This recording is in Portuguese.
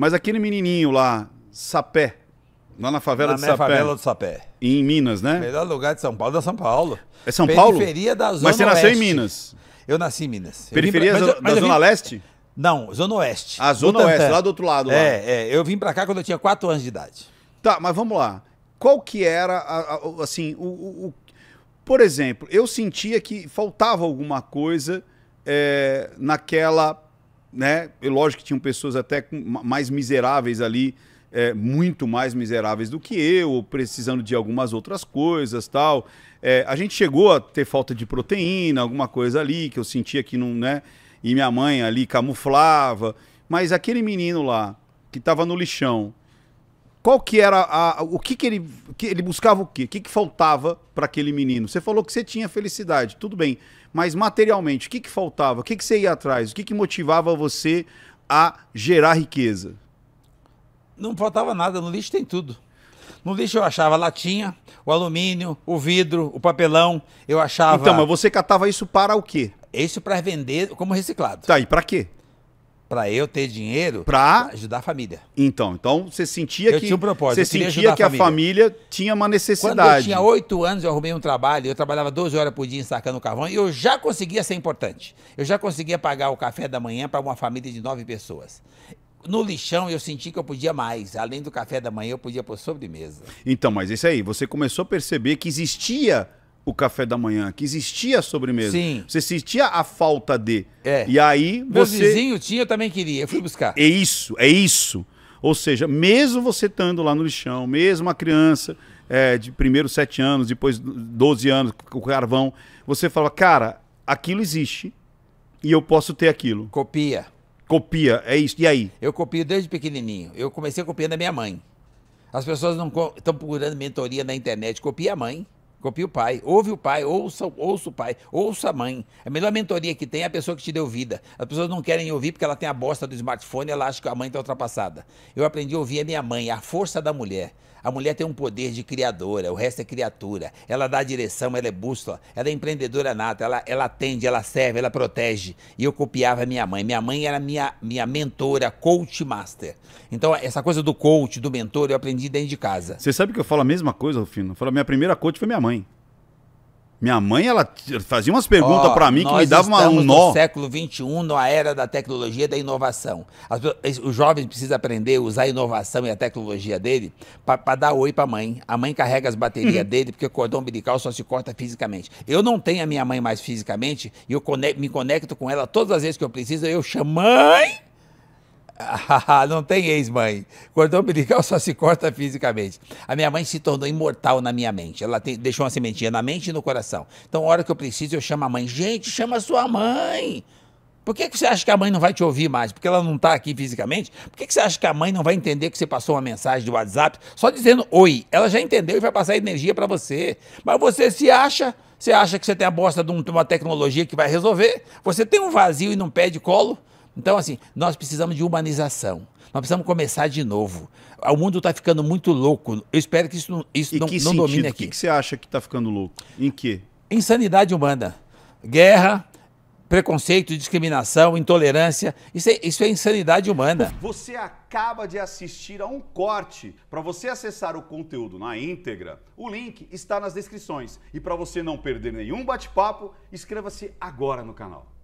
Mas aquele menininho lá, Sapé, lá na favela na de minha Sapé. favela do Sapé. Em Minas, né? Melhor lugar de São Paulo é São Paulo. É São Paulo? Periferia da Zona Mas você nasceu Oeste. em Minas. Eu nasci em Minas. Periferia pra- da, Zona vim- Leste? Não, Zona Oeste. A ah, Zona Oeste, lá do outro lado. lá. É, é. Eu vim pra cá quando eu tinha 4 anos de idade. Tá, mas vamos lá. Qual que era, a- a- assim, o, o- o- Por exemplo, eu sentia que faltava alguma coisa é, naquela né? E lógico que tinham pessoas até mais miseráveis ali, é, muito mais miseráveis do que eu, precisando de algumas outras coisas tal. É, a gente chegou a ter falta de proteína, alguma coisa ali que eu sentia que não, né? E minha mãe ali camuflava. Mas aquele menino lá que estava no lixão, qual que era a, o que, que ele que ele buscava o quê? O que, que faltava para aquele menino? Você falou que você tinha felicidade, tudo bem, mas materialmente o que, que faltava? O que, que você ia atrás? O que, que motivava você a gerar riqueza? Não faltava nada, no lixo tem tudo. No lixo eu achava latinha, o alumínio, o vidro, o papelão, eu achava. Então, mas você catava isso para o quê? Isso para vender como reciclado. Tá, e para quê? para eu ter dinheiro para ajudar a família. Então, então você sentia eu que. Tinha um propósito, você sentia que a família. família. tinha uma necessidade. Quando eu tinha oito anos, eu arrumei um trabalho, eu trabalhava 12 horas por dia ensacando carvão e eu já conseguia ser importante. Eu já conseguia pagar o café da manhã para uma família de nove pessoas. No lixão eu senti que eu podia mais. Além do café da manhã, eu podia pôr sobremesa. Então, mas isso aí, você começou a perceber que existia o café da manhã, que existia a sobremesa. Sim. Você sentia a falta de. É. E aí Meu você... vizinho tinha, eu também queria, eu fui buscar. É isso, é isso. Ou seja, mesmo você estando lá no lixão, mesmo a criança é, de primeiro sete anos, depois 12 anos, o carvão, você fala, cara, aquilo existe e eu posso ter aquilo. Copia. Copia, é isso. E aí? Eu copio desde pequenininho. Eu comecei copiando a minha mãe. As pessoas não estão procurando mentoria na internet. Copia a mãe. Copie o pai, ouve o pai, ouça, ouça o pai, ouça a mãe. É a melhor mentoria que tem é a pessoa que te deu vida. As pessoas não querem ouvir porque ela tem a bosta do smartphone e ela acha que a mãe está ultrapassada. Eu aprendi a ouvir a é minha mãe, a força da mulher. A mulher tem um poder de criadora, o resto é criatura. Ela dá direção, ela é bússola, ela é empreendedora nata, ela, ela atende, ela serve, ela protege. E eu copiava a minha mãe. Minha mãe era minha, minha mentora, coach master. Então, essa coisa do coach, do mentor, eu aprendi dentro de casa. Você sabe que eu falo a mesma coisa, Rufino? Eu falo, minha primeira coach foi minha mãe. Minha mãe, ela fazia umas perguntas oh, para mim que me dava uma, um nó. No século XXI, na era da tecnologia e da inovação. As, os jovens precisam aprender a usar a inovação e a tecnologia dele para dar oi para a mãe. A mãe carrega as baterias uhum. dele, porque o cordão umbilical só se corta fisicamente. Eu não tenho a minha mãe mais fisicamente e eu conecto, me conecto com ela todas as vezes que eu preciso. Eu chamo mãe não tem ex-mãe. Cordão umbilical só se corta fisicamente. A minha mãe se tornou imortal na minha mente. Ela tem, deixou uma sementinha na mente e no coração. Então, a hora que eu preciso, eu chamo a mãe. Gente, chama a sua mãe. Por que, que você acha que a mãe não vai te ouvir mais? Porque ela não está aqui fisicamente? Por que, que você acha que a mãe não vai entender que você passou uma mensagem de WhatsApp só dizendo oi? Ela já entendeu e vai passar energia para você. Mas você se acha, você acha que você tem a bosta de uma tecnologia que vai resolver. Você tem um vazio e não pede colo. Então, assim, nós precisamos de humanização. Nós precisamos começar de novo. O mundo está ficando muito louco. Eu espero que isso, isso não, não domine aqui. O que, que você acha que está ficando louco? Em quê? Insanidade humana. Guerra, preconceito, discriminação, intolerância. Isso é, isso é, insanidade humana. Você acaba de assistir a um corte. Para você acessar o conteúdo na íntegra, o link está nas descrições. E para você não perder nenhum bate-papo, inscreva-se agora no canal.